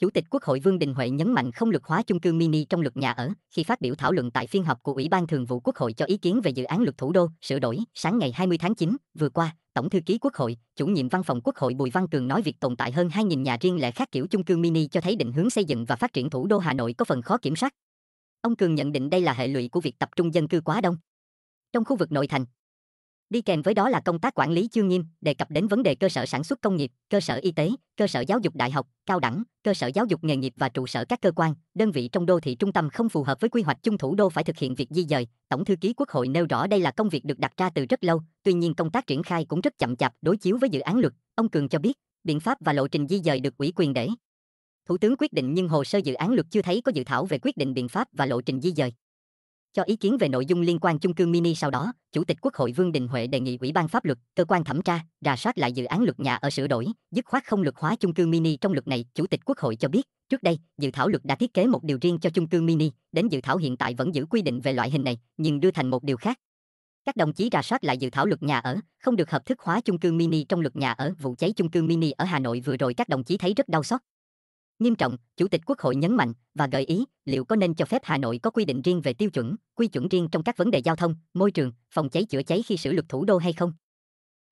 Chủ tịch Quốc hội Vương Đình Huệ nhấn mạnh không luật hóa chung cư mini trong luật nhà ở khi phát biểu thảo luận tại phiên họp của Ủy ban Thường vụ Quốc hội cho ý kiến về dự án luật thủ đô sửa đổi sáng ngày 20 tháng 9 vừa qua. Tổng thư ký Quốc hội, chủ nhiệm văn phòng Quốc hội Bùi Văn Cường nói việc tồn tại hơn 2.000 nhà riêng lẻ khác kiểu chung cư mini cho thấy định hướng xây dựng và phát triển thủ đô Hà Nội có phần khó kiểm soát. Ông Cường nhận định đây là hệ lụy của việc tập trung dân cư quá đông. Trong khu vực nội thành, Đi kèm với đó là công tác quản lý chưa nghiêm, đề cập đến vấn đề cơ sở sản xuất công nghiệp, cơ sở y tế, cơ sở giáo dục đại học, cao đẳng, cơ sở giáo dục nghề nghiệp và trụ sở các cơ quan, đơn vị trong đô thị trung tâm không phù hợp với quy hoạch chung thủ đô phải thực hiện việc di dời. Tổng thư ký Quốc hội nêu rõ đây là công việc được đặt ra từ rất lâu, tuy nhiên công tác triển khai cũng rất chậm chạp đối chiếu với dự án luật. Ông Cường cho biết, biện pháp và lộ trình di dời được ủy quyền để Thủ tướng quyết định nhưng hồ sơ dự án luật chưa thấy có dự thảo về quyết định biện pháp và lộ trình di dời cho ý kiến về nội dung liên quan chung cư mini sau đó, Chủ tịch Quốc hội Vương Đình Huệ đề nghị Ủy ban pháp luật, cơ quan thẩm tra, rà soát lại dự án luật nhà ở sửa đổi, dứt khoát không luật hóa chung cư mini trong luật này, Chủ tịch Quốc hội cho biết, trước đây, dự thảo luật đã thiết kế một điều riêng cho chung cư mini, đến dự thảo hiện tại vẫn giữ quy định về loại hình này, nhưng đưa thành một điều khác. Các đồng chí rà soát lại dự thảo luật nhà ở, không được hợp thức hóa chung cư mini trong luật nhà ở. Vụ cháy chung cư mini ở Hà Nội vừa rồi các đồng chí thấy rất đau xót. Nghiêm trọng, Chủ tịch Quốc hội nhấn mạnh và gợi ý liệu có nên cho phép Hà Nội có quy định riêng về tiêu chuẩn, quy chuẩn riêng trong các vấn đề giao thông, môi trường, phòng cháy chữa cháy khi sửa luật thủ đô hay không.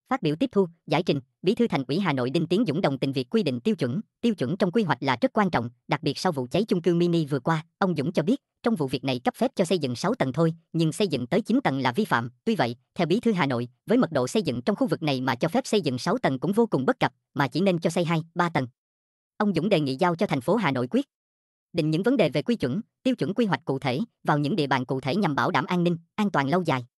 Phát biểu tiếp thu, giải trình, Bí thư Thành ủy Hà Nội Đinh Tiến Dũng đồng tình việc quy định tiêu chuẩn, tiêu chuẩn trong quy hoạch là rất quan trọng, đặc biệt sau vụ cháy chung cư mini vừa qua, ông Dũng cho biết, trong vụ việc này cấp phép cho xây dựng 6 tầng thôi, nhưng xây dựng tới 9 tầng là vi phạm. Tuy vậy, theo Bí thư Hà Nội, với mật độ xây dựng trong khu vực này mà cho phép xây dựng 6 tầng cũng vô cùng bất cập, mà chỉ nên cho xây 2, 3 tầng ông Dũng đề nghị giao cho thành phố Hà Nội quyết định những vấn đề về quy chuẩn, tiêu chuẩn quy hoạch cụ thể vào những địa bàn cụ thể nhằm bảo đảm an ninh, an toàn lâu dài.